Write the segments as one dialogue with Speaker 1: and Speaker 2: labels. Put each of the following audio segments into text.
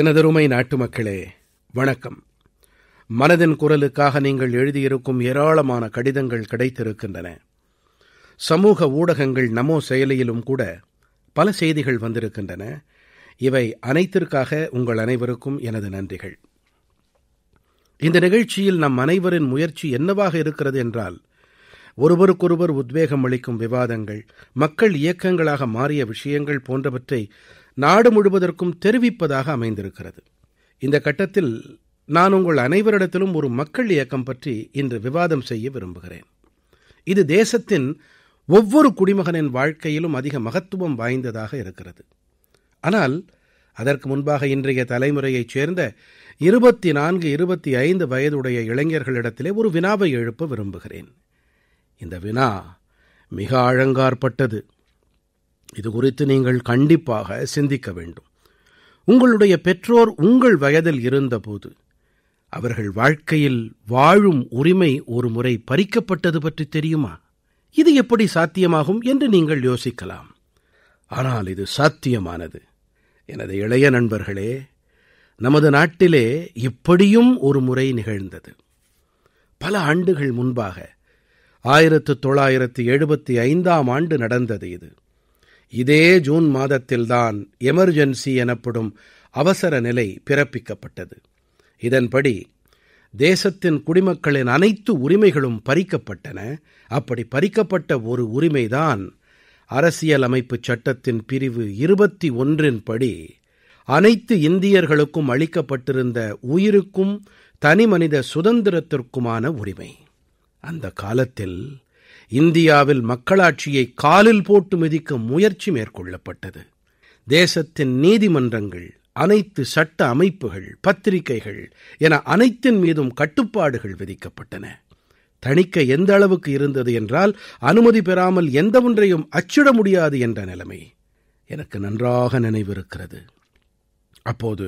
Speaker 1: எனதருமை நாட்டுமக்களே வணக்கம் மனதின் குரலுக்காக நீங்கள் எழுதியிருக்கும் ஏராளமான கடிதங்கள் கிடைத்திருக்கின்றன சமூக ஊடகங்கள் நமோ செயலியிலும் கூட பல செய்திகள் வந்திருக்கின்றன இவை அனைத்திற்காக உங்கள் அனைவருக்கும் எனது நன்றிகள் இந்த நிகழ்ச்சியில் நம் அனைவரின் முயற்சி என்னவாக இருக்கிறது என்றால் ஒருவருக்கொருவர் உத்வேகம் அளிக்கும் விவாதங்கள் மக்கள் இயக்கங்களாக மாறிய விஷயங்கள் போன்றவற்றை நாடு முழுவதற்கும் தெரிவிப்பதாக அமைந்திருக்கிறது இந்த கட்டத்தில் நான் உங்கள் அனைவரிடத்திலும் ஒரு மக்கள் இயக்கம் பற்றி இன்று விவாதம் செய்ய விரும்புகிறேன் இது தேசத்தின் ஒவ்வொரு குடிமகனின் வாழ்க்கையிலும் அதிக மகத்துவம் வாய்ந்ததாக இருக்கிறது ஆனால் அதற்கு முன்பாக இன்றைய தலைமுறையைச் சேர்ந்த இருபத்தி நான்கு இருபத்தி ஐந்து வயதுடைய இளைஞர்களிடத்திலே ஒரு வினாவை எழுப்ப விரும்புகிறேன் இந்த வினா மிக ஆழங்காற்பட்டது இது குறித்து நீங்கள் கண்டிப்பாக சிந்திக்க வேண்டும் உங்களுடைய பெற்றோர் உங்கள் வயதில் இருந்தபோது அவர்கள் வாழ்க்கையில் வாழும் உரிமை ஒரு முறை பறிக்கப்பட்டது பற்றி தெரியுமா இது எப்படி சாத்தியமாகும் என்று நீங்கள் யோசிக்கலாம் ஆனால் இது சாத்தியமானது எனது இளைய நண்பர்களே நமது நாட்டிலே இப்படியும் ஒரு முறை நிகழ்ந்தது பல ஆண்டுகள் முன்பாக ஆயிரத்து தொள்ளாயிரத்து எழுபத்தி ஐந்தாம் ஆண்டு நடந்தது இது இதே ஜூன் மாதத்தில்தான் எமர்ஜென்சி எனப்படும் அவசர நிலை பிறப்பிக்கப்பட்டது இதன்படி தேசத்தின் குடிமக்களின் அனைத்து உரிமைகளும் பறிக்கப்பட்டன அப்படி பறிக்கப்பட்ட ஒரு உரிமைதான் அரசியலமைப்புச் சட்டத்தின் பிரிவு இருபத்தி ஒன்றின்படி அனைத்து இந்தியர்களுக்கும் அளிக்கப்பட்டிருந்த உயிருக்கும் தனிமனித சுதந்திரத்திற்குமான உரிமை அந்த காலத்தில் இந்தியாவில் மக்களாட்சியை காலில் போட்டு மிதிக்க முயற்சி மேற்கொள்ளப்பட்டது தேசத்தின் நீதிமன்றங்கள் அனைத்து சட்ட அமைப்புகள் பத்திரிகைகள் என அனைத்தின் மீதும் கட்டுப்பாடுகள் விதிக்கப்பட்டன தணிக்கை எந்த அளவுக்கு இருந்தது என்றால் அனுமதி பெறாமல் எந்த ஒன்றையும் அச்சிட முடியாது என்ற நிலைமை எனக்கு நன்றாக நினைவிருக்கிறது அப்போது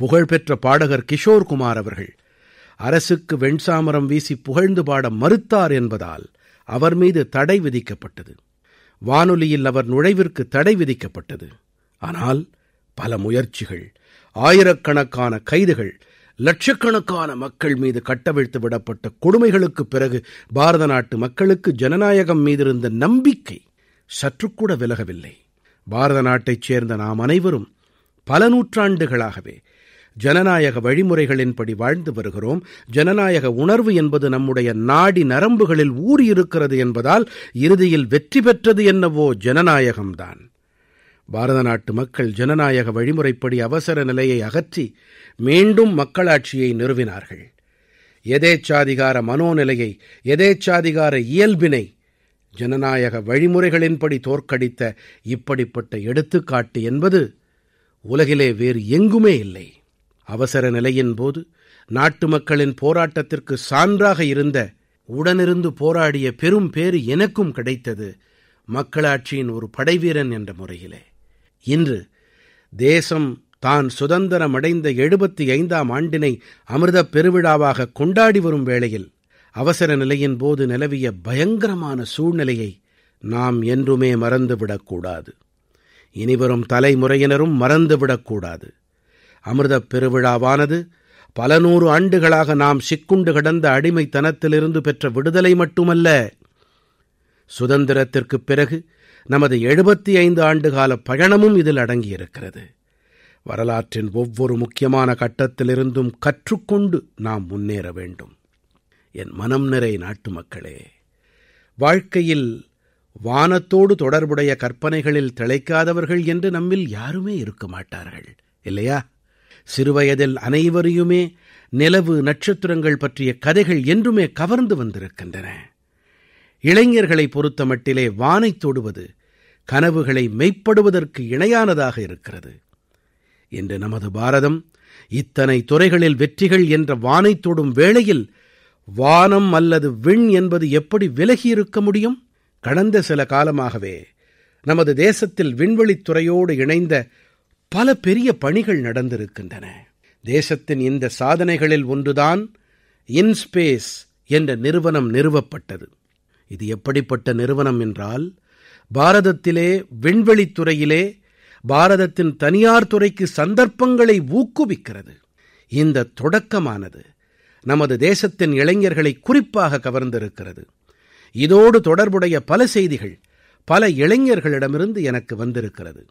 Speaker 1: புகழ்பெற்ற பாடகர் கிஷோர் குமார் அவர்கள் அரசுக்கு வெண்சாமரம் வீசி புகழ்ந்து பாட மறுத்தார் என்பதால் அவர் மீது தடை விதிக்கப்பட்டது வானொலியில் அவர் நுழைவிற்கு தடை விதிக்கப்பட்டது ஆனால் பல முயற்சிகள் ஆயிரக்கணக்கான கைதுகள் லட்சக்கணக்கான மக்கள் மீது கட்டவிழ்த்து விடப்பட்ட கொடுமைகளுக்குப் பிறகு பாரத நாட்டு மக்களுக்கு ஜனநாயகம் மீதிருந்த நம்பிக்கை சற்றுக்கூட விலகவில்லை பாரத நாட்டைச் சேர்ந்த நாம் அனைவரும் பல நூற்றாண்டுகளாகவே ஜனநாயக வழிமுறைகளின்படி வாழ்ந்து வருகிறோம் ஜனநாயக உணர்வு என்பது நம்முடைய நாடி நரம்புகளில் ஊறியிருக்கிறது என்பதால் இறுதியில் வெற்றி பெற்றது என்னவோ ஜனநாயகம்தான் பாரத நாட்டு மக்கள் ஜனநாயக வழிமுறைப்படி அவசர நிலையை அகற்றி மீண்டும் மக்களாட்சியை நிறுவினார்கள் எதேச்சாதிகார மனோநிலையை எதேச்சாதிகார இயல்பினை ஜனநாயக வழிமுறைகளின்படி தோற்கடித்த இப்படிப்பட்ட எடுத்துக்காட்டு என்பது உலகிலே வேறு எங்குமே இல்லை அவசர நிலையின் போது நாட்டு மக்களின் போராட்டத்திற்கு சான்றாக இருந்த உடனிருந்து போராடிய பெரும் பேறு எனக்கும் கிடைத்தது மக்களாட்சியின் ஒரு படைவீரன் என்ற முறையிலே இன்று தேசம் தான் சுதந்திரமடைந்த எழுபத்தி ஐந்தாம் ஆண்டினை அமிர்தப் பெருவிழாவாக கொண்டாடி வரும் வேளையில் அவசர நிலையின் போது நிலவிய பயங்கரமான சூழ்நிலையை நாம் என்றுமே மறந்துவிடக்கூடாது இனிவரும் தலைமுறையினரும் மறந்துவிடக்கூடாது அமிர்தப் பெருவிழாவானது பல நூறு ஆண்டுகளாக நாம் சிக்குண்டு கிடந்த அடிமைத்தனத்திலிருந்து பெற்ற விடுதலை மட்டுமல்ல சுதந்திரத்திற்குப் பிறகு நமது எழுபத்தி ஐந்து ஆண்டுகால பயணமும் இதில் அடங்கியிருக்கிறது வரலாற்றின் ஒவ்வொரு முக்கியமான கட்டத்திலிருந்தும் கற்றுக்கொண்டு நாம் முன்னேற வேண்டும் என் மனம் நிறை நாட்டுமக்களே வாழ்க்கையில் வானத்தோடு தொடர்புடைய கற்பனைகளில் திளைக்காதவர்கள் என்று நம்மில் யாருமே இருக்க மாட்டார்கள் இல்லையா சிறுவயதில் அனைவரையுமே நிலவு நட்சத்திரங்கள் பற்றிய கதைகள் என்றுமே கவர்ந்து வந்திருக்கின்றன இளைஞர்களை பொறுத்த மட்டிலே வானைத் தொடுவது கனவுகளை மெய்ப்படுவதற்கு இணையானதாக இருக்கிறது இன்று நமது பாரதம் இத்தனை துறைகளில் வெற்றிகள் என்ற வானைத் தொடும் வேளையில் வானம் அல்லது விண் என்பது எப்படி விலகி இருக்க முடியும் கடந்த சில காலமாகவே நமது தேசத்தில் விண்வெளித்துறையோடு இணைந்த பல பெரிய பணிகள் நடந்திருக்கின்றன தேசத்தின் இந்த சாதனைகளில் ஒன்றுதான் இன்ஸ்பேஸ் என்ற நிறுவனம் நிறுவப்பட்டது இது எப்படிப்பட்ட நிறுவனம் என்றால் பாரதத்திலே விண்வெளித்துறையிலே பாரதத்தின் தனியார் துறைக்கு சந்தர்ப்பங்களை ஊக்குவிக்கிறது இந்த தொடக்கமானது நமது தேசத்தின் இளைஞர்களை குறிப்பாக கவர்ந்திருக்கிறது இதோடு தொடர்புடைய பல செய்திகள் பல இளைஞர்களிடமிருந்து எனக்கு வந்திருக்கிறது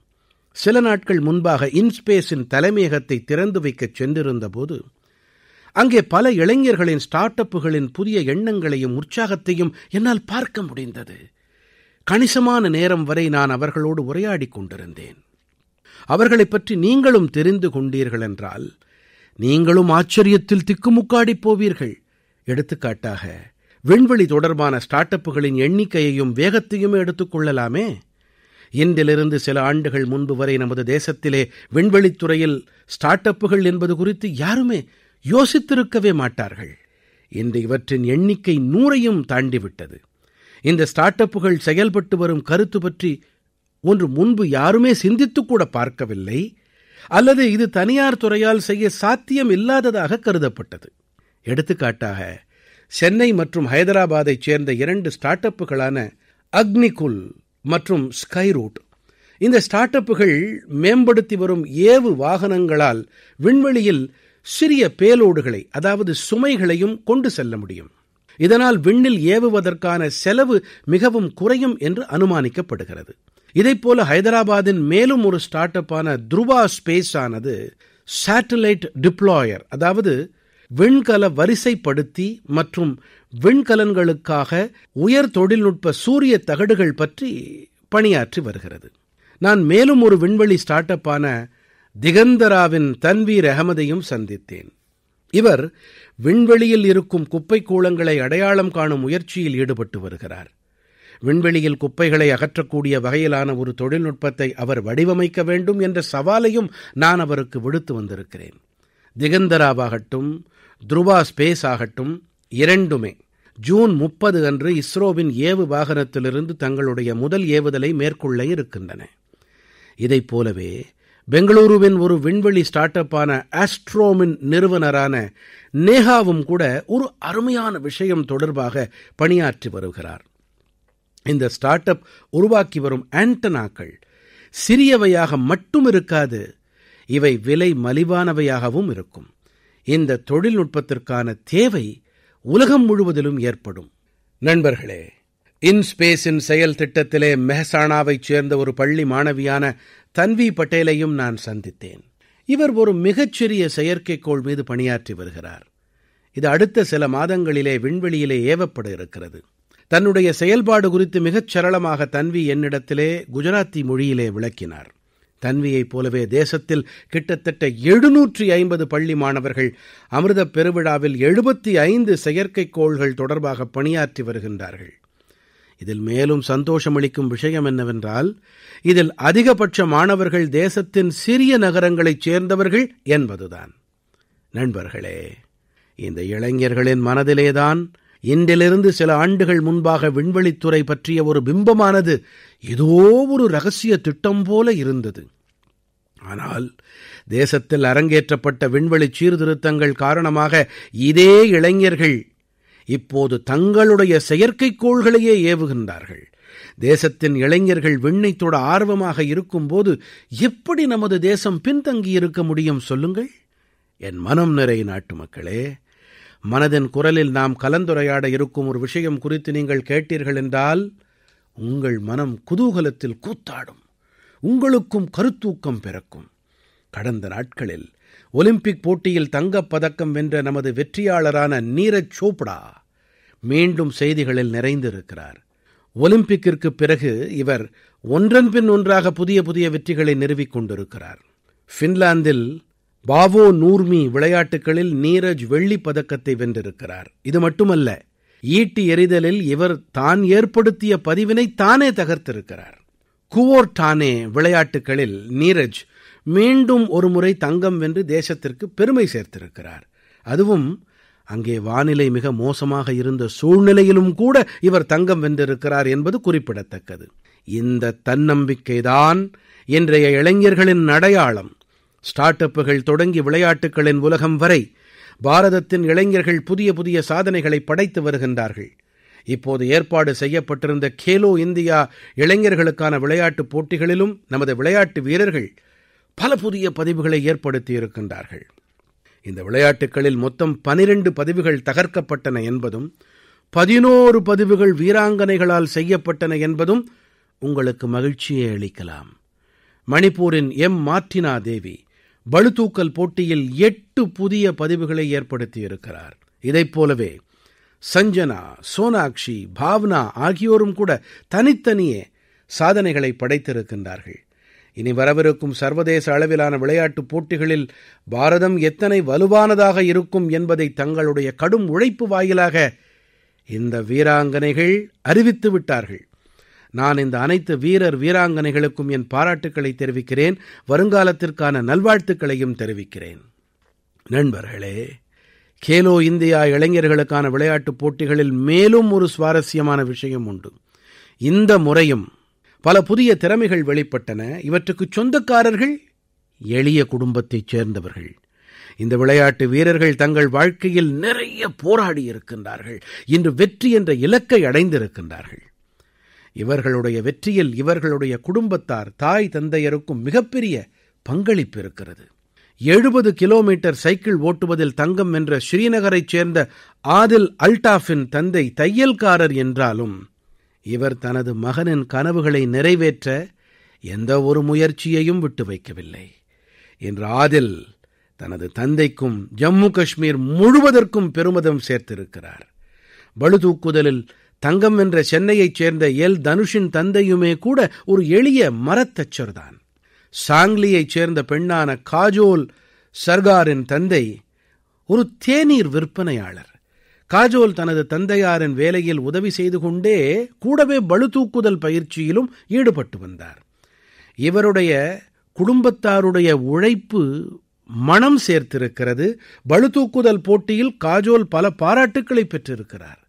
Speaker 1: சில நாட்கள் முன்பாக இன்ஸ்பேஸின் தலைமையகத்தை திறந்து வைக்கச் சென்றிருந்த போது அங்கே பல இளைஞர்களின் ஸ்டார்ட் அப்புகளின் புதிய எண்ணங்களையும் உற்சாகத்தையும் என்னால் பார்க்க முடிந்தது கணிசமான நேரம் வரை நான் அவர்களோடு உரையாடிக் கொண்டிருந்தேன் அவர்களைப் பற்றி நீங்களும் தெரிந்து கொண்டீர்கள் என்றால் நீங்களும் ஆச்சரியத்தில் திக்குமுக்காடிப் போவீர்கள் எடுத்துக்காட்டாக விண்வெளி தொடர்பான ஸ்டார்ட் அப்புகளின் எண்ணிக்கையையும் வேகத்தையுமே எடுத்துக்கொள்ளலாமே இன்றிலிருந்து சில ஆண்டுகள் முன்பு வரை நமது தேசத்திலே விண்வெளித்துறையில் ஸ்டார்ட் அப்புகள் என்பது குறித்து யாருமே யோசித்திருக்கவே மாட்டார்கள் இன்று இவற்றின் எண்ணிக்கை நூறையும் தாண்டிவிட்டது இந்த ஸ்டார்ட் அப்புகள் செயல்பட்டு வரும் கருத்து பற்றி ஒன்று முன்பு யாருமே சிந்தித்துக்கூட பார்க்கவில்லை அல்லது இது தனியார் துறையால் செய்ய சாத்தியம் இல்லாததாக கருதப்பட்டது எடுத்துக்காட்டாக சென்னை மற்றும் ஹைதராபாத்தைச் சேர்ந்த இரண்டு ஸ்டார்ட் அப்புகளான அக்னிகுல் மற்றும் ஸ்கைரூட் இந்த ஸ்டார்ட் அப்புகள் மேம்படுத்தி வரும் ஏவு வாகனங்களால் விண்வெளியில் சிறிய பேலோடுகளை அதாவது சுமைகளையும் கொண்டு செல்ல முடியும் இதனால் விண்ணில் ஏவுவதற்கான செலவு மிகவும் குறையும் என்று அனுமானிக்கப்படுகிறது இதைப்போல போல ஹைதராபாத்தின் மேலும் ஒரு ஸ்டார்ட் அப்பான துருவா ஸ்பேஸ் ஆனது சேட்டலைட் டிப்ளாயர் அதாவது விண்கல வரிசைப்படுத்தி மற்றும் விண்கலன்களுக்காக உயர் தொழில்நுட்ப சூரிய தகடுகள் பற்றி பணியாற்றி வருகிறது நான் மேலும் ஒரு விண்வெளி ஸ்டார்ட் அப்பான திகந்தராவின் தன்வீர் அகமதையும் சந்தித்தேன் இவர் விண்வெளியில் இருக்கும் குப்பை கூளங்களை அடையாளம் காணும் முயற்சியில் ஈடுபட்டு வருகிறார் விண்வெளியில் குப்பைகளை அகற்றக்கூடிய வகையிலான ஒரு தொழில்நுட்பத்தை அவர் வடிவமைக்க வேண்டும் என்ற சவாலையும் நான் அவருக்கு விடுத்து வந்திருக்கிறேன் திகந்தராவாகட்டும் த்ருவா ஸ்பேஸ் ஆகட்டும் இரண்டுமே ஜூன் முப்பது அன்று இஸ்ரோவின் ஏவு வாகனத்திலிருந்து தங்களுடைய முதல் ஏவுதலை மேற்கொள்ள இருக்கின்றன இதைப் போலவே பெங்களூருவின் ஒரு விண்வெளி ஸ்டார்ட் அப்பான ஆஸ்ட்ரோமின் நிறுவனரான நேஹாவும் கூட ஒரு அருமையான விஷயம் தொடர்பாக பணியாற்றி வருகிறார் இந்த ஸ்டார்ட் அப் உருவாக்கி வரும் ஆண்டனாக்கள் சிறியவையாக மட்டும் இருக்காது இவை விலை மலிவானவையாகவும் இருக்கும் இந்தத் தொழில்நுட்பத்திற்கான தேவை உலகம் முழுவதிலும் ஏற்படும் நண்பர்களே இன்ஸ்பேஸின் செயல் திட்டத்திலே மெஹசானாவைச் சேர்ந்த ஒரு பள்ளி மாணவியான தன்வி பட்டேலையும் நான் சந்தித்தேன் இவர் ஒரு மிகச்சிறிய செயற்கைக்கோள் மீது பணியாற்றி வருகிறார் இது அடுத்த சில மாதங்களிலே விண்வெளியிலே ஏவப்பட இருக்கிறது தன்னுடைய செயல்பாடு குறித்து மிகச் சரளமாக தன்வி என்னிடத்திலே குஜராத்தி மொழியிலே விளக்கினார் தன்வியைப் போலவே தேசத்தில் கிட்டத்தட்ட எழுநூற்றி ஐம்பது பள்ளி மாணவர்கள் அமிர்தப் பெருவிழாவில் எழுபத்தி ஐந்து செயற்கைக்கோள்கள் தொடர்பாக பணியாற்றி வருகின்றார்கள் இதில் மேலும் சந்தோஷமளிக்கும் விஷயம் என்னவென்றால் இதில் அதிகபட்ச மாணவர்கள் தேசத்தின் சிறிய நகரங்களைச் சேர்ந்தவர்கள் என்பதுதான் நண்பர்களே இந்த இளைஞர்களின் மனதிலேதான் இன்றிலிருந்து சில ஆண்டுகள் முன்பாக விண்வெளித்துறை பற்றிய ஒரு பிம்பமானது ஏதோ ஒரு ரகசிய திட்டம் போல இருந்தது ஆனால் தேசத்தில் அரங்கேற்றப்பட்ட விண்வெளிச் சீர்திருத்தங்கள் காரணமாக இதே இளைஞர்கள் இப்போது தங்களுடைய செயற்கைக்கோள்களையே ஏவுகின்றார்கள் தேசத்தின் இளைஞர்கள் விண்ணை தொட ஆர்வமாக இருக்கும்போது எப்படி நமது தேசம் பின்தங்கியிருக்க முடியும் சொல்லுங்கள் என் மனம் நிறை மக்களே மனதின் குரலில் நாம் கலந்துரையாட இருக்கும் ஒரு விஷயம் குறித்து நீங்கள் கேட்டீர்கள் என்றால் உங்கள் மனம் குதூகலத்தில் கூத்தாடும் உங்களுக்கும் கருத்தூக்கம் பிறக்கும் கடந்த நாட்களில் ஒலிம்பிக் போட்டியில் தங்கப் பதக்கம் வென்ற நமது வெற்றியாளரான நீரஜ் சோப்டா மீண்டும் செய்திகளில் நிறைந்திருக்கிறார் ஒலிம்பிக்கிற்கு பிறகு இவர் ஒன்றன்பின் ஒன்றாக புதிய புதிய வெற்றிகளை நிறுவிக் கொண்டிருக்கிறார் பின்லாந்தில் பாவோ நூர்மி விளையாட்டுக்களில் நீரஜ் வெள்ளிப் பதக்கத்தை வென்றிருக்கிறார் இது மட்டுமல்ல ஈட்டி எறிதலில் இவர் தான் ஏற்படுத்திய பதிவினைத் தானே தகர்த்திருக்கிறார் குவோர்டானே விளையாட்டுக்களில் நீரஜ் மீண்டும் ஒருமுறை தங்கம் வென்று தேசத்திற்கு பெருமை சேர்த்திருக்கிறார் அதுவும் அங்கே வானிலை மிக மோசமாக இருந்த சூழ்நிலையிலும் கூட இவர் தங்கம் வென்றிருக்கிறார் என்பது குறிப்பிடத்தக்கது இந்த தன்னம்பிக்கைதான் இன்றைய இளைஞர்களின் அடையாளம் ஸ்டார்ட் அப்புகள் தொடங்கி விளையாட்டுக்களின் உலகம் வரை பாரதத்தின் இளைஞர்கள் புதிய புதிய சாதனைகளை படைத்து வருகின்றார்கள் இப்போது ஏற்பாடு செய்யப்பட்டிருந்த கேலோ இந்தியா இளைஞர்களுக்கான விளையாட்டுப் போட்டிகளிலும் நமது விளையாட்டு வீரர்கள் பல புதிய பதிவுகளை ஏற்படுத்தி இருக்கின்றார்கள் இந்த விளையாட்டுக்களில் மொத்தம் பனிரெண்டு பதிவுகள் தகர்க்கப்பட்டன என்பதும் பதினோரு பதிவுகள் வீராங்கனைகளால் செய்யப்பட்டன என்பதும் உங்களுக்கு மகிழ்ச்சியை அளிக்கலாம் மணிப்பூரின் எம் மார்டினா தேவி பளுதூக்கல் போட்டியில் எட்டு புதிய பதிவுகளை ஏற்படுத்தியிருக்கிறார் இதைப் போலவே சஞ்சனா சோனாக்ஷி பாவ்னா ஆகியோரும் கூட தனித்தனியே சாதனைகளை படைத்திருக்கின்றார்கள் இனி வரவிருக்கும் சர்வதேச அளவிலான விளையாட்டுப் போட்டிகளில் பாரதம் எத்தனை வலுவானதாக இருக்கும் என்பதை தங்களுடைய கடும் உழைப்பு வாயிலாக இந்த வீராங்கனைகள் அறிவித்து விட்டார்கள் நான் இந்த அனைத்து வீரர் வீராங்கனைகளுக்கும் என் பாராட்டுக்களைத் தெரிவிக்கிறேன் வருங்காலத்திற்கான நல்வாழ்த்துக்களையும் தெரிவிக்கிறேன் நண்பர்களே கேலோ இந்தியா இளைஞர்களுக்கான விளையாட்டுப் போட்டிகளில் மேலும் ஒரு சுவாரஸ்யமான விஷயம் உண்டு இந்த முறையும் பல புதிய திறமைகள் வெளிப்பட்டன இவற்றுக்கு சொந்தக்காரர்கள் எளிய குடும்பத்தைச் சேர்ந்தவர்கள் இந்த விளையாட்டு வீரர்கள் தங்கள் வாழ்க்கையில் நிறைய போராடியிருக்கின்றார்கள் இன்று வெற்றி என்ற இலக்கை அடைந்திருக்கின்றார்கள் இவர்களுடைய வெற்றியில் இவர்களுடைய குடும்பத்தார் தாய் தந்தையருக்கும் மிகப்பெரிய பங்களிப்பு இருக்கிறது எழுபது கிலோமீட்டர் சைக்கிள் ஓட்டுவதில் தங்கம் என்ற ஸ்ரீநகரைச் சேர்ந்த ஆதில் அல்டாஃபின் தந்தை தையல்காரர் என்றாலும் இவர் தனது மகனின் கனவுகளை நிறைவேற்ற எந்த ஒரு முயற்சியையும் விட்டு வைக்கவில்லை இன்று ஆதில் தனது தந்தைக்கும் ஜம்மு காஷ்மீர் முழுவதற்கும் பெருமிதம் சேர்த்திருக்கிறார் பளுதூக்குதலில் தங்கம் என்ற சென்னையைச் சேர்ந்த எல் தனுஷின் தந்தையுமே கூட ஒரு எளிய மரத்தச்சர் தான் சாங்லியைச் சேர்ந்த பெண்ணான காஜோல் சர்காரின் தந்தை ஒரு தேநீர் விற்பனையாளர் காஜோல் தனது தந்தையாரின் வேலையில் உதவி செய்து கொண்டே கூடவே பளுதூக்குதல் பயிற்சியிலும் ஈடுபட்டு வந்தார் இவருடைய குடும்பத்தாருடைய உழைப்பு மனம் சேர்த்திருக்கிறது பளுதூக்குதல் போட்டியில் காஜோல் பல பாராட்டுக்களை பெற்றிருக்கிறார்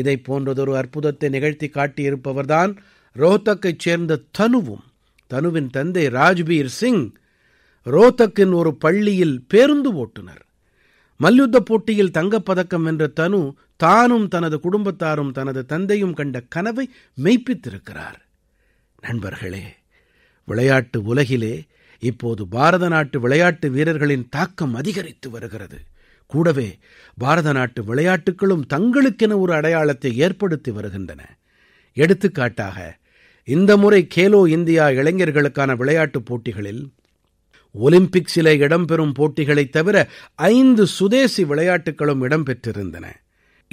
Speaker 1: இதைப் போன்றதொரு அற்புதத்தை நிகழ்த்தி காட்டியிருப்பவர்தான் ரோஹ்தக்கைச் சேர்ந்த தனுவும் தனுவின் தந்தை ராஜ்பீர் சிங் ரோஹ்தக்கின் ஒரு பள்ளியில் பேருந்து ஓட்டுநர் மல்யுத்த போட்டியில் தங்கப்பதக்கம் வென்ற தனு தானும் தனது குடும்பத்தாரும் தனது தந்தையும் கண்ட கனவை மெய்ப்பித்திருக்கிறார் நண்பர்களே விளையாட்டு உலகிலே இப்போது பாரத நாட்டு விளையாட்டு வீரர்களின் தாக்கம் அதிகரித்து வருகிறது கூடவே பாரத நாட்டு விளையாட்டுக்களும் தங்களுக்கென ஒரு அடையாளத்தை ஏற்படுத்தி வருகின்றன எடுத்துக்காட்டாக இந்த முறை கேலோ இந்தியா இளைஞர்களுக்கான விளையாட்டுப் போட்டிகளில் ஒலிம்பிக்ஸில் இடம்பெறும் போட்டிகளைத் தவிர ஐந்து சுதேசி விளையாட்டுக்களும் இடம்பெற்றிருந்தன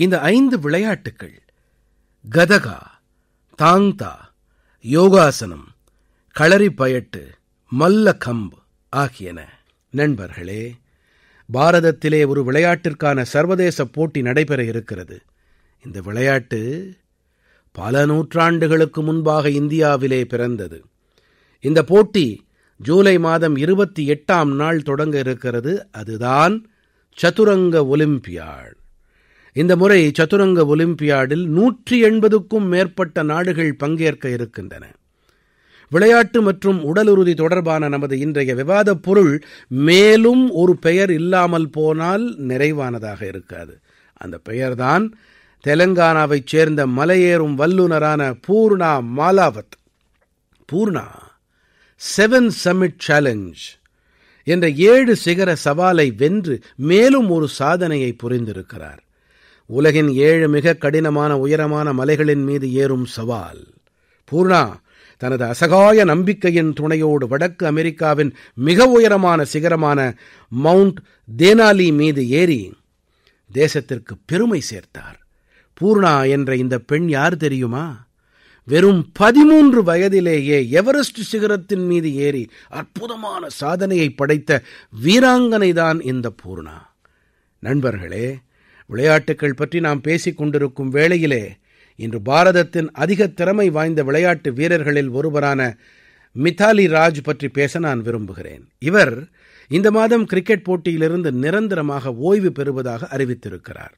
Speaker 1: இந்த ஐந்து விளையாட்டுக்கள் கதகா தாங்தா யோகாசனம் களரி பயட்டு மல்ல கம்பு ஆகியன நண்பர்களே பாரதத்திலே ஒரு விளையாட்டிற்கான சர்வதேச போட்டி நடைபெற இருக்கிறது இந்த விளையாட்டு பல நூற்றாண்டுகளுக்கு முன்பாக இந்தியாவிலே பிறந்தது இந்த போட்டி ஜூலை மாதம் இருபத்தி எட்டாம் நாள் தொடங்க இருக்கிறது அதுதான் சதுரங்க ஒலிம்பியாட் இந்த முறை சதுரங்க ஒலிம்பியாடில் நூற்றி எண்பதுக்கும் மேற்பட்ட நாடுகள் பங்கேற்க இருக்கின்றன விளையாட்டு மற்றும் உடலுறுதி தொடர்பான நமது இன்றைய விவாதப் பொருள் மேலும் ஒரு பெயர் இல்லாமல் போனால் நிறைவானதாக இருக்காது அந்த பெயர்தான் தெலங்கானாவைச் சேர்ந்த மலையேறும் வல்லுநரான Poorna Malavath Poorna seven summit challenge என்ற ஏழு சிகர சவாலை வென்று மேலும் ஒரு சாதனையை புரிந்திருக்கிறார் உலகின் ஏழு மிக கடினமான உயரமான மலைகளின் மீது ஏறும் சவால் பூர்ணா தனது அசகாய நம்பிக்கையின் துணையோடு வடக்கு அமெரிக்காவின் மிக உயரமான சிகரமான மவுண்ட் தேனாலி மீது ஏறி தேசத்திற்கு பெருமை சேர்த்தார் பூர்ணா என்ற இந்த பெண் யார் தெரியுமா வெறும் பதிமூன்று வயதிலேயே எவரெஸ்ட் சிகரத்தின் மீது ஏறி அற்புதமான சாதனையை படைத்த வீராங்கனைதான் இந்த பூர்ணா நண்பர்களே விளையாட்டுக்கள் பற்றி நாம் பேசிக் கொண்டிருக்கும் வேளையிலே இன்று பாரதத்தின் அதிக திறமை வாய்ந்த விளையாட்டு வீரர்களில் ஒருவரான மிதாலி ராஜ் பற்றி பேச நான் விரும்புகிறேன் இவர் இந்த மாதம் கிரிக்கெட் போட்டியிலிருந்து நிரந்தரமாக ஓய்வு பெறுவதாக அறிவித்திருக்கிறார்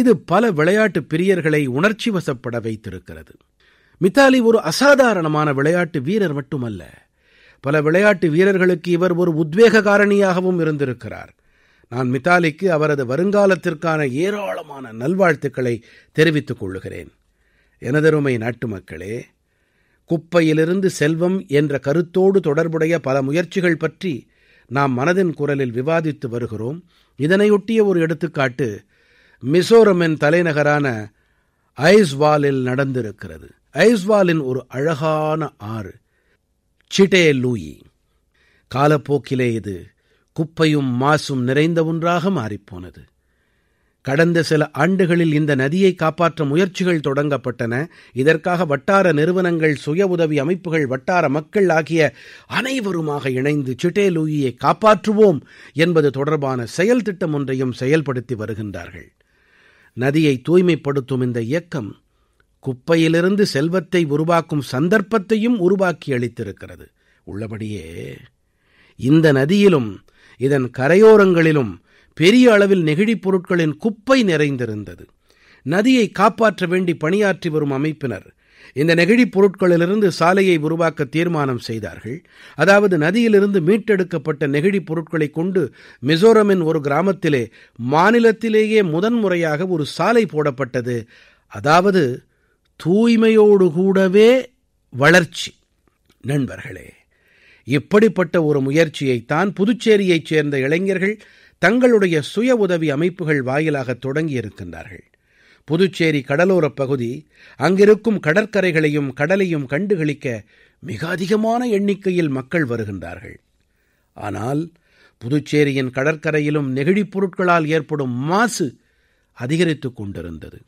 Speaker 1: இது பல விளையாட்டு பிரியர்களை உணர்ச்சி வசப்பட வைத்திருக்கிறது மித்தாலி ஒரு அசாதாரணமான விளையாட்டு வீரர் மட்டுமல்ல பல விளையாட்டு வீரர்களுக்கு இவர் ஒரு உத்வேக காரணியாகவும் இருந்திருக்கிறார் நான் மிதாலிக்கு அவரது வருங்காலத்திற்கான ஏராளமான நல்வாழ்த்துக்களை தெரிவித்துக் கொள்கிறேன் எனதருமை நாட்டுமக்களே குப்பையிலிருந்து செல்வம் என்ற கருத்தோடு தொடர்புடைய பல முயற்சிகள் பற்றி நாம் மனதின் குரலில் விவாதித்து வருகிறோம் இதனையொட்டிய ஒரு எடுத்துக்காட்டு மிசோரமின் தலைநகரான ஐஸ்வாலில் நடந்திருக்கிறது ஐஸ்வாலின் ஒரு அழகான ஆறு சிட்டே லூயி காலப்போக்கிலே இது குப்பையும் மாசும் நிறைந்த ஒன்றாக மாறிப் போனது கடந்த சில ஆண்டுகளில் இந்த நதியை காப்பாற்ற முயற்சிகள் தொடங்கப்பட்டன இதற்காக வட்டார நிறுவனங்கள் சுய உதவி அமைப்புகள் வட்டார மக்கள் ஆகிய அனைவருமாக இணைந்து சிட்டே காப்பாற்றுவோம் என்பது தொடர்பான செயல் திட்டம் ஒன்றையும் செயல்படுத்தி வருகின்றார்கள் நதியை தூய்மைப்படுத்தும் இந்த இயக்கம் குப்பையிலிருந்து செல்வத்தை உருவாக்கும் சந்தர்ப்பத்தையும் உருவாக்கி அளித்திருக்கிறது உள்ளபடியே இந்த நதியிலும் இதன் கரையோரங்களிலும் பெரிய அளவில் நெகிழிப் பொருட்களின் குப்பை நிறைந்திருந்தது நதியை காப்பாற்ற வேண்டி பணியாற்றி வரும் அமைப்பினர் இந்த நெகிழிப் பொருட்களிலிருந்து சாலையை உருவாக்க தீர்மானம் செய்தார்கள் அதாவது நதியிலிருந்து மீட்டெடுக்கப்பட்ட நெகிழிப் பொருட்களைக் கொண்டு மிசோரமின் ஒரு கிராமத்திலே மாநிலத்திலேயே முதன்முறையாக ஒரு சாலை போடப்பட்டது அதாவது தூய்மையோடு கூடவே வளர்ச்சி நண்பர்களே இப்படிப்பட்ட ஒரு முயற்சியைத்தான் புதுச்சேரியைச் சேர்ந்த இளைஞர்கள் தங்களுடைய சுய உதவி அமைப்புகள் வாயிலாக தொடங்கியிருக்கின்றார்கள் புதுச்சேரி கடலோரப் பகுதி அங்கிருக்கும் கடற்கரைகளையும் கடலையும் கண்டுகளிக்க மிக அதிகமான எண்ணிக்கையில் மக்கள் வருகின்றார்கள் ஆனால் புதுச்சேரியின் கடற்கரையிலும் நெகிழிப் பொருட்களால் ஏற்படும் மாசு அதிகரித்துக் கொண்டிருந்தது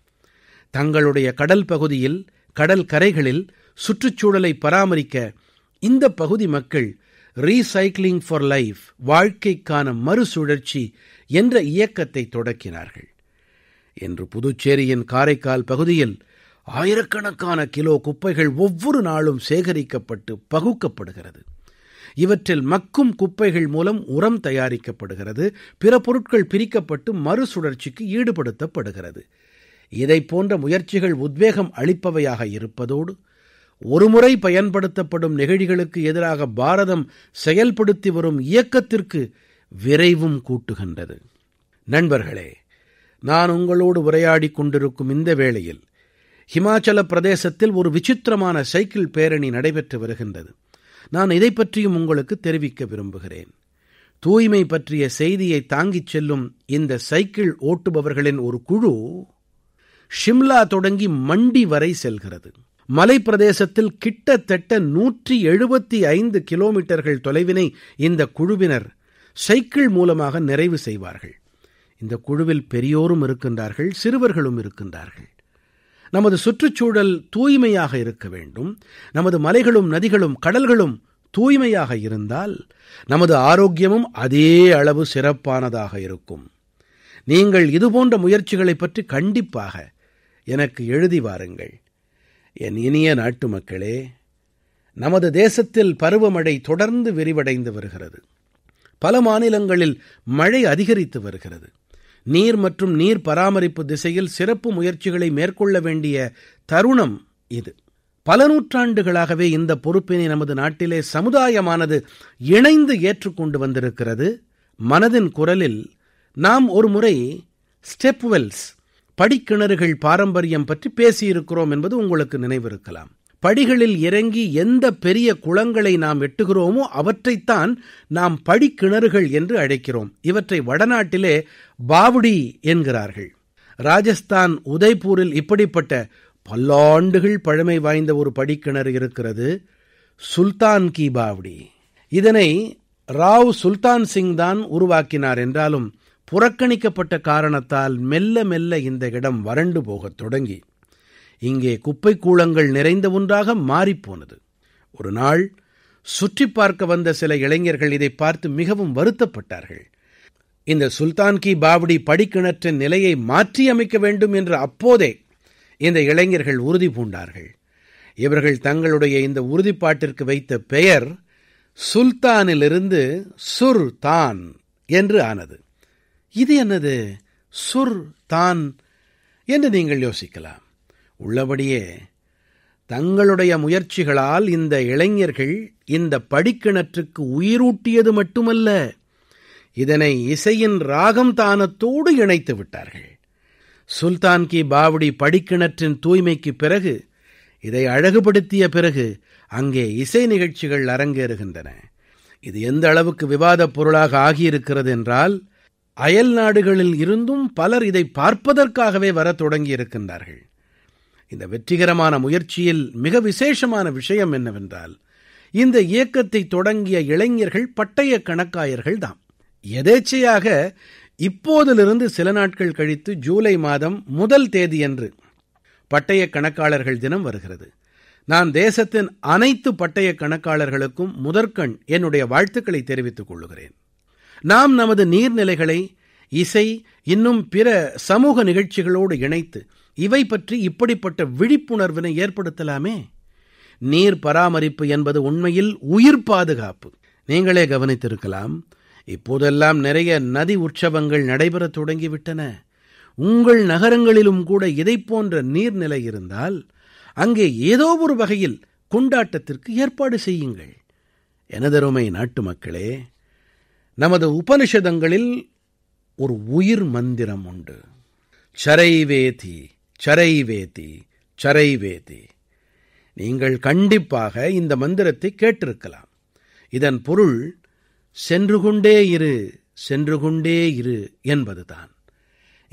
Speaker 1: தங்களுடைய கடல் பகுதியில் கடல் கரைகளில் சுற்றுச்சூழலை பராமரிக்க இந்தப் பகுதி மக்கள் ரீசைக்ளிங் ஃபார் லைஃப் வாழ்க்கைக்கான மறுசுழற்சி என்ற இயக்கத்தை தொடக்கினார்கள் இன்று புதுச்சேரியின் காரைக்கால் பகுதியில் ஆயிரக்கணக்கான கிலோ குப்பைகள் ஒவ்வொரு நாளும் சேகரிக்கப்பட்டு பகுக்கப்படுகிறது இவற்றில் மக்கும் குப்பைகள் மூலம் உரம் தயாரிக்கப்படுகிறது பிற பொருட்கள் பிரிக்கப்பட்டு மறுசுழற்சிக்கு ஈடுபடுத்தப்படுகிறது இதை போன்ற முயற்சிகள் உத்வேகம் அளிப்பவையாக இருப்பதோடு ஒருமுறை பயன்படுத்தப்படும் நெகிழிகளுக்கு எதிராக பாரதம் செயல்படுத்தி வரும் இயக்கத்திற்கு விரைவும் கூட்டுகின்றது நண்பர்களே நான் உங்களோடு உரையாடிக் கொண்டிருக்கும் இந்த வேளையில் ஹிமாச்சல பிரதேசத்தில் ஒரு விசித்திரமான சைக்கிள் பேரணி நடைபெற்று வருகின்றது நான் இதை பற்றியும் உங்களுக்கு தெரிவிக்க விரும்புகிறேன் தூய்மை பற்றிய செய்தியை தாங்கிச் செல்லும் இந்த சைக்கிள் ஓட்டுபவர்களின் ஒரு குழு ஷிம்லா தொடங்கி மண்டி வரை செல்கிறது மலைப்பிரதேசத்தில் கிட்டத்தட்ட 175 கிலோமீட்டர்கள் தொலைவினை இந்தக் குழுவினர் சைக்கிள் மூலமாக நிறைவு செய்வார்கள் இந்தக் குழுவில் பெரியோரும் இருக்கின்றார்கள் சிறுவர்களும் இருக்கின்றார்கள் நமது சுற்றுச்சூழல் தூய்மையாக இருக்க வேண்டும் நமது மலைகளும் நதிகளும் கடல்களும் தூய்மையாக இருந்தால் நமது ஆரோக்கியமும் அதே அளவு சிறப்பானதாக இருக்கும் நீங்கள் இதுபோன்ற முயற்சிகளைப் பற்றி கண்டிப்பாக எனக்கு எழுதி வாருங்கள் என் இனிய நாட்டுமக்களே நமது தேசத்தில் பருவமழை தொடர்ந்து விரிவடைந்து வருகிறது பல மாநிலங்களில் மழை அதிகரித்து வருகிறது நீர் மற்றும் நீர் பராமரிப்பு திசையில் சிறப்பு முயற்சிகளை மேற்கொள்ள வேண்டிய தருணம் இது பல நூற்றாண்டுகளாகவே இந்த பொறுப்பினை நமது நாட்டிலே சமுதாயமானது இணைந்து ஏற்றுக்கொண்டு வந்திருக்கிறது மனதின் குரலில் நாம் ஒருமுறை ஸ்டெப்வெல்ஸ் படிக்கிணறுகள் பாரம்பரியம் பற்றி பேசியிருக்கிறோம் என்பது உங்களுக்கு நினைவிருக்கலாம் படிகளில் இறங்கி எந்த பெரிய குளங்களை நாம் எட்டுகிறோமோ அவற்றைத்தான் நாம் படிக்கிணறுகள் என்று அழைக்கிறோம் இவற்றை வடநாட்டிலே பாவுடி என்கிறார்கள் ராஜஸ்தான் உதய்பூரில் இப்படிப்பட்ட பல்லாண்டுகள் பழமை வாய்ந்த ஒரு படிக்கிணறு இருக்கிறது சுல்தான் கி பாவுடி இதனை ராவ் சுல்தான் சிங் தான் உருவாக்கினார் என்றாலும் புறக்கணிக்கப்பட்ட காரணத்தால் மெல்ல மெல்ல இந்த இடம் வறண்டு போகத் தொடங்கி இங்கே குப்பைக் கூளங்கள் நிறைந்த ஒன்றாக மாறிப்போனது ஒரு நாள் சுற்றிப் பார்க்க வந்த சில இளைஞர்கள் இதை பார்த்து மிகவும் வருத்தப்பட்டார்கள் இந்த சுல்தான் கி பாவடி படிக்கிணற்றின் நிலையை மாற்றியமைக்க வேண்டும் என்று அப்போதே இந்த இளைஞர்கள் உறுதி பூண்டார்கள் இவர்கள் தங்களுடைய இந்த உறுதிப்பாட்டிற்கு வைத்த பெயர் சுல்தானிலிருந்து சுர்தான் என்று ஆனது இது என்னது சுர் தான் என்று நீங்கள் யோசிக்கலாம் உள்ளபடியே தங்களுடைய முயற்சிகளால் இந்த இளைஞர்கள் இந்த படிக்கிணற்றுக்கு உயிரூட்டியது மட்டுமல்ல இதனை இசையின் ராகம் தானத்தோடு இணைத்து விட்டார்கள் சுல்தான் கி பாவடி படிக்கிணற்றின் தூய்மைக்கு பிறகு இதை அழகுபடுத்திய பிறகு அங்கே இசை நிகழ்ச்சிகள் அரங்கேறுகின்றன இது எந்த அளவுக்கு விவாதப் பொருளாக ஆகியிருக்கிறது என்றால் அயல் நாடுகளில் இருந்தும் பலர் இதை பார்ப்பதற்காகவே வரத் தொடங்கியிருக்கின்றார்கள் இந்த வெற்றிகரமான முயற்சியில் மிக விசேஷமான விஷயம் என்னவென்றால் இந்த இயக்கத்தை தொடங்கிய இளைஞர்கள் பட்டய கணக்காயர்கள் தாம் எதேச்சையாக இப்போதிலிருந்து சில நாட்கள் கழித்து ஜூலை மாதம் முதல் தேதியன்று பட்டய கணக்காளர்கள் தினம் வருகிறது நான் தேசத்தின் அனைத்து பட்டய கணக்காளர்களுக்கும் முதற்கண் என்னுடைய வாழ்த்துக்களை தெரிவித்துக் கொள்கிறேன் நாம் நமது நீர்நிலைகளை இசை இன்னும் பிற சமூக நிகழ்ச்சிகளோடு இணைத்து இவை பற்றி இப்படிப்பட்ட விழிப்புணர்வினை ஏற்படுத்தலாமே நீர் பராமரிப்பு என்பது உண்மையில் உயிர் பாதுகாப்பு நீங்களே கவனித்திருக்கலாம் இப்போதெல்லாம் நிறைய நதி உற்சவங்கள் நடைபெறத் தொடங்கிவிட்டன உங்கள் நகரங்களிலும் கூட இதை போன்ற நீர்நிலை இருந்தால் அங்கே ஏதோ ஒரு வகையில் கொண்டாட்டத்திற்கு ஏற்பாடு செய்யுங்கள் எனதருமை நாட்டு மக்களே நமது உபனிஷதங்களில் ஒரு உயிர் மந்திரம் உண்டு சரைவேதி சரைவேதி சரைவேதி நீங்கள் கண்டிப்பாக இந்த மந்திரத்தை கேட்டிருக்கலாம் இதன் பொருள் சென்று கொண்டே இரு சென்று கொண்டே இரு என்பதுதான்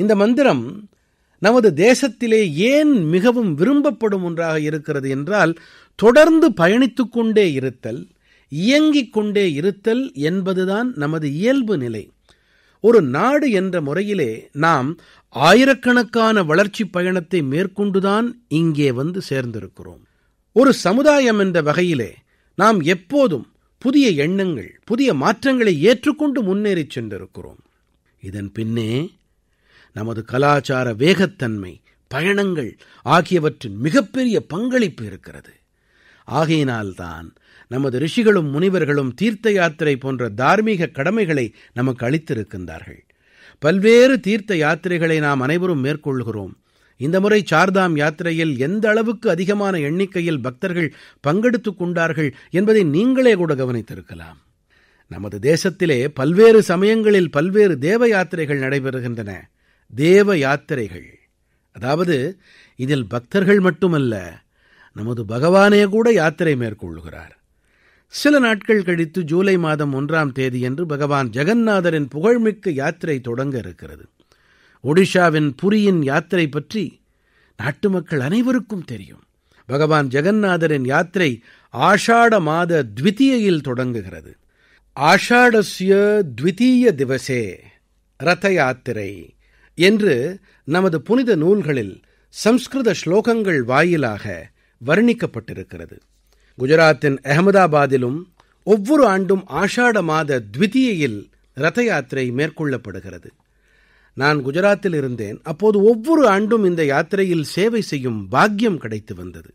Speaker 1: இந்த மந்திரம் நமது தேசத்திலே ஏன் மிகவும் விரும்பப்படும் ஒன்றாக இருக்கிறது என்றால் தொடர்ந்து பயணித்துக் கொண்டே இருத்தல் இயங்கிக் கொண்டே இருத்தல் என்பதுதான் நமது இயல்பு நிலை ஒரு நாடு என்ற முறையிலே நாம் ஆயிரக்கணக்கான வளர்ச்சிப் பயணத்தை மேற்கொண்டுதான் இங்கே வந்து சேர்ந்திருக்கிறோம் ஒரு சமுதாயம் என்ற வகையிலே நாம் எப்போதும் புதிய எண்ணங்கள் புதிய மாற்றங்களை ஏற்றுக்கொண்டு முன்னேறிச் சென்றிருக்கிறோம் இதன் பின்னே நமது கலாச்சார வேகத்தன்மை பயணங்கள் ஆகியவற்றின் மிகப்பெரிய பங்களிப்பு இருக்கிறது ஆகையினால்தான் நமது ரிஷிகளும் முனிவர்களும் தீர்த்த யாத்திரை போன்ற தார்மீக கடமைகளை நமக்கு அளித்திருக்கின்றார்கள் பல்வேறு தீர்த்த யாத்திரைகளை நாம் அனைவரும் மேற்கொள்கிறோம் இந்த முறை சார்தாம் யாத்திரையில் எந்த அளவுக்கு அதிகமான எண்ணிக்கையில் பக்தர்கள் பங்கெடுத்துக் கொண்டார்கள் என்பதை நீங்களே கூட கவனித்திருக்கலாம் நமது தேசத்திலே பல்வேறு சமயங்களில் பல்வேறு தேவ யாத்திரைகள் நடைபெறுகின்றன தேவ யாத்திரைகள் அதாவது இதில் பக்தர்கள் மட்டுமல்ல நமது பகவானே கூட யாத்திரை மேற்கொள்கிறார் சில நாட்கள் கழித்து ஜூலை மாதம் ஒன்றாம் தேதியன்று பகவான் ஜகன்னாதரின் புகழ்மிக்க யாத்திரை தொடங்க இருக்கிறது ஒடிஷாவின் புரியின் யாத்திரை பற்றி நாட்டு மக்கள் அனைவருக்கும் தெரியும் பகவான் ஜெகந்நாதரின் யாத்திரை ஆஷாட மாத த்விதியையில் தொடங்குகிறது ஆஷாடஸ்ய த்விதீய திவசே ரத யாத்திரை என்று நமது புனித நூல்களில் சம்ஸ்கிருத ஸ்லோகங்கள் வாயிலாக வர்ணிக்கப்பட்டிருக்கிறது குஜராத்தின் அஹமதாபாதிலும் ஒவ்வொரு ஆண்டும் ஆஷாட மாத த்விதியையில் ரத யாத்திரை மேற்கொள்ளப்படுகிறது நான் குஜராத்தில் இருந்தேன் அப்போது ஒவ்வொரு ஆண்டும் இந்த யாத்திரையில் சேவை செய்யும் பாக்கியம் கிடைத்து வந்தது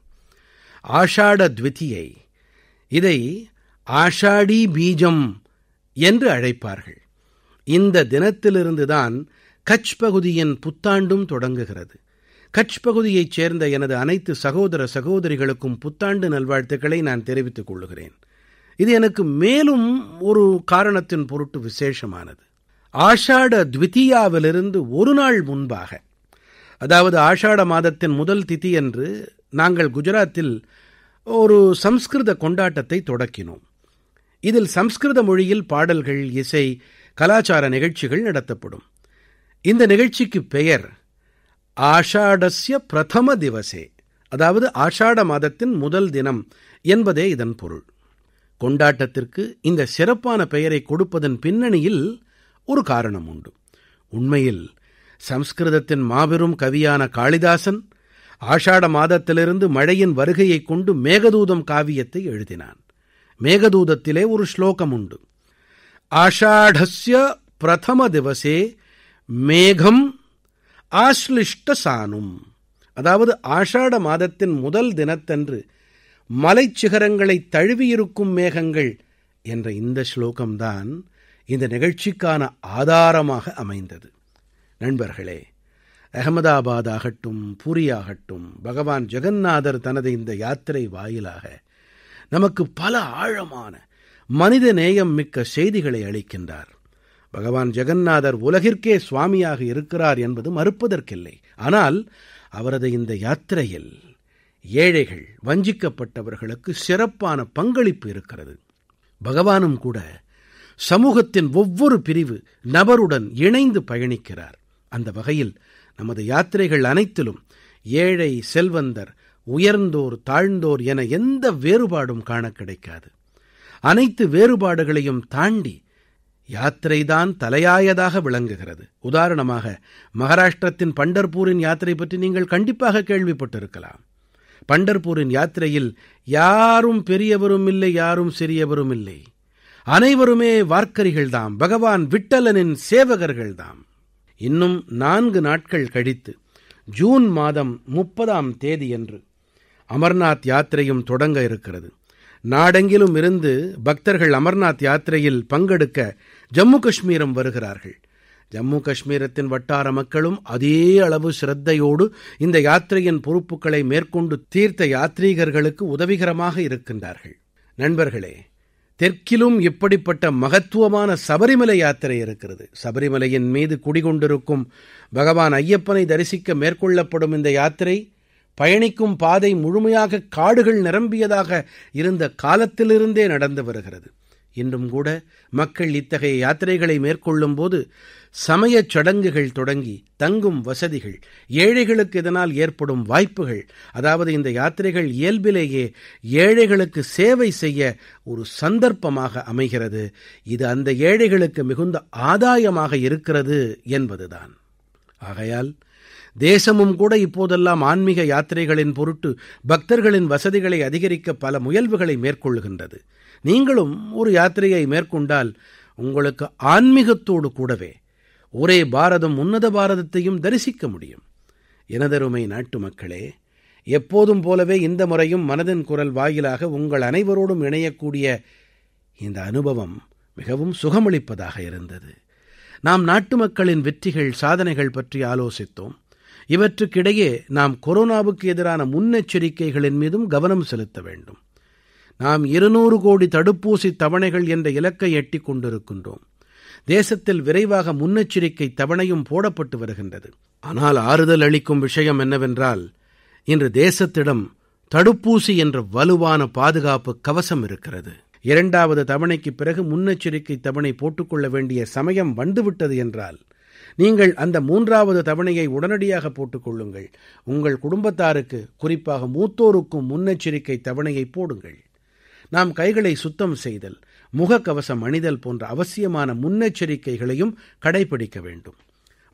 Speaker 1: ஆஷாட த்விதியை இதை ஆஷாடி பீஜம் என்று அழைப்பார்கள் இந்த தினத்திலிருந்துதான் கச் பகுதியின் புத்தாண்டும் தொடங்குகிறது கட்ச் பகுதியைச் சேர்ந்த எனது அனைத்து சகோதர சகோதரிகளுக்கும் புத்தாண்டு நல்வாழ்த்துக்களை நான் தெரிவித்துக் கொள்கிறேன் இது எனக்கு மேலும் ஒரு காரணத்தின் பொருட்டு விசேஷமானது ஆஷாட த்விதியாவிலிருந்து ஒரு நாள் முன்பாக அதாவது ஆஷாட மாதத்தின் முதல் திதியன்று நாங்கள் குஜராத்தில் ஒரு சம்ஸ்கிருத கொண்டாட்டத்தை தொடக்கினோம் இதில் சம்ஸ்கிருத மொழியில் பாடல்கள் இசை கலாச்சார நிகழ்ச்சிகள் நடத்தப்படும் இந்த நிகழ்ச்சிக்கு பெயர் ஆஷாடஸ்ய பிரதம திவசே அதாவது ஆஷாட மாதத்தின் முதல் தினம் என்பதே இதன் பொருள் கொண்டாட்டத்திற்கு இந்த சிறப்பான பெயரை கொடுப்பதன் பின்னணியில் ஒரு காரணம் உண்டு உண்மையில் சம்ஸ்கிருதத்தின் மாபெரும் கவியான காளிதாசன் ஆஷாட மாதத்திலிருந்து மழையின் வருகையைக் கொண்டு மேகதூதம் காவியத்தை எழுதினான் மேகதூதத்திலே ஒரு ஸ்லோகம் உண்டு ஆஷாடஸ்ய பிரதம திவசே மேகம் ஆஸ்லிஷ்ட சானும் அதாவது ஆஷாட மாதத்தின் முதல் தினத்தன்று மலைச்சிகரங்களை தழுவியிருக்கும் மேகங்கள் என்ற இந்த ஸ்லோகம்தான் இந்த நிகழ்ச்சிக்கான ஆதாரமாக அமைந்தது நண்பர்களே அகமதாபாத் ஆகட்டும் பூரியாகட்டும் பகவான் ஜெகந்நாதர் தனது இந்த யாத்திரை வாயிலாக நமக்கு பல ஆழமான மனித நேயம் மிக்க செய்திகளை அளிக்கின்றார் பகவான் ஜெகந்நாதர் உலகிற்கே சுவாமியாக இருக்கிறார் என்பது மறுப்பதற்கில்லை ஆனால் அவரது இந்த யாத்திரையில் ஏழைகள் வஞ்சிக்கப்பட்டவர்களுக்கு சிறப்பான பங்களிப்பு இருக்கிறது பகவானும் கூட சமூகத்தின் ஒவ்வொரு பிரிவு நபருடன் இணைந்து பயணிக்கிறார் அந்த வகையில் நமது யாத்திரைகள் அனைத்திலும் ஏழை செல்வந்தர் உயர்ந்தோர் தாழ்ந்தோர் என எந்த வேறுபாடும் காண கிடைக்காது அனைத்து வேறுபாடுகளையும் தாண்டி யாத்திரை தான் தலையாயதாக விளங்குகிறது உதாரணமாக மகாராஷ்டிரத்தின் பண்டர்பூரின் யாத்திரை பற்றி நீங்கள் கண்டிப்பாக கேள்விப்பட்டிருக்கலாம் பண்டர்பூரின் யாத்திரையில் யாரும் பெரியவரும் இல்லை யாரும் சிறியவரும் இல்லை அனைவருமே வார்க்கரிகள்தாம் பகவான் விட்டலனின் சேவகர்கள்தாம் இன்னும் நான்கு நாட்கள் கழித்து ஜூன் மாதம் முப்பதாம் தேதியன்று அமர்நாத் யாத்திரையும் தொடங்க இருக்கிறது நாடெங்கிலும் இருந்து பக்தர்கள் அமர்நாத் யாத்திரையில் பங்கெடுக்க ஜம்மு காஷ்மீரம் வருகிறார்கள் ஜம்மு காஷ்மீரத்தின் வட்டார மக்களும் அதே அளவு சிரத்தையோடு இந்த யாத்திரையின் பொறுப்புகளை மேற்கொண்டு தீர்த்த யாத்ரீகர்களுக்கு உதவிகரமாக இருக்கின்றார்கள் நண்பர்களே தெற்கிலும் இப்படிப்பட்ட மகத்துவமான சபரிமலை யாத்திரை இருக்கிறது சபரிமலையின் மீது குடிகொண்டிருக்கும் பகவான் ஐயப்பனை தரிசிக்க மேற்கொள்ளப்படும் இந்த யாத்திரை பயணிக்கும் பாதை முழுமையாக காடுகள் நிரம்பியதாக இருந்த காலத்திலிருந்தே நடந்து வருகிறது இன்றும் கூட மக்கள் இத்தகைய யாத்திரைகளை மேற்கொள்ளும் போது சமயச் சடங்குகள் தொடங்கி தங்கும் வசதிகள் ஏழைகளுக்கு இதனால் ஏற்படும் வாய்ப்புகள் அதாவது இந்த யாத்திரைகள் இயல்பிலேயே ஏழைகளுக்கு சேவை செய்ய ஒரு சந்தர்ப்பமாக அமைகிறது இது அந்த ஏழைகளுக்கு மிகுந்த ஆதாயமாக இருக்கிறது என்பதுதான் ஆகையால் தேசமும் கூட இப்போதெல்லாம் ஆன்மீக யாத்திரைகளின் பொருட்டு பக்தர்களின் வசதிகளை அதிகரிக்க பல முயல்வுகளை மேற்கொள்கின்றது நீங்களும் ஒரு யாத்திரையை மேற்கொண்டால் உங்களுக்கு ஆன்மீகத்தோடு கூடவே ஒரே பாரதம் உன்னத பாரதத்தையும் தரிசிக்க முடியும் எனதருமை மக்களே எப்போதும் போலவே இந்த முறையும் மனதின் குரல் வாயிலாக உங்கள் அனைவரோடும் இணையக்கூடிய இந்த அனுபவம் மிகவும் சுகமளிப்பதாக இருந்தது நாம் நாட்டு மக்களின் வெற்றிகள் சாதனைகள் பற்றி ஆலோசித்தோம் இவற்றுக்கிடையே நாம் கொரோனாவுக்கு எதிரான முன்னெச்சரிக்கைகளின் மீதும் கவனம் செலுத்த வேண்டும் நாம் 200 கோடி தடுப்பூசி தவணைகள் என்ற இலக்கை எட்டிக் கொண்டிருக்கிறோம் தேசத்தில் விரைவாக முன்னெச்சரிக்கை தவணையும் போடப்பட்டு வருகின்றது ஆனால் ஆறுதல் அளிக்கும் விஷயம் என்னவென்றால் இன்று தேசத்திடம் தடுப்பூசி என்ற வலுவான பாதுகாப்பு கவசம் இருக்கிறது இரண்டாவது தவணைக்குப் பிறகு முன்னெச்சரிக்கை தவணை போட்டுக்கொள்ள வேண்டிய சமயம் வந்துவிட்டது என்றால் நீங்கள் அந்த மூன்றாவது தவணையை உடனடியாக போட்டுக்கொள்ளுங்கள் உங்கள் குடும்பத்தாருக்கு குறிப்பாக மூத்தோருக்கும் முன்னெச்சரிக்கை தவணையைப் போடுங்கள் நாம் கைகளை சுத்தம் செய்தல் முகக்கவசம் அணிதல் போன்ற அவசியமான முன்னெச்சரிக்கைகளையும் கடைபிடிக்க வேண்டும்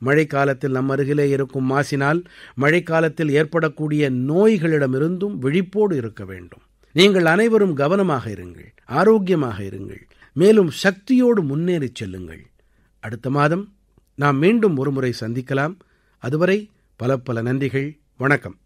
Speaker 1: மழைக்காலத்தில் நம் அருகிலே இருக்கும் மாசினால் மழைக்காலத்தில் ஏற்படக்கூடிய நோய்களிடமிருந்தும் விழிப்போடு இருக்க வேண்டும் நீங்கள் அனைவரும் கவனமாக இருங்கள் ஆரோக்கியமாக இருங்கள் மேலும் சக்தியோடு முன்னேறிச் செல்லுங்கள் அடுத்த மாதம் நாம் மீண்டும் ஒருமுறை சந்திக்கலாம் அதுவரை பல பல நன்றிகள் வணக்கம்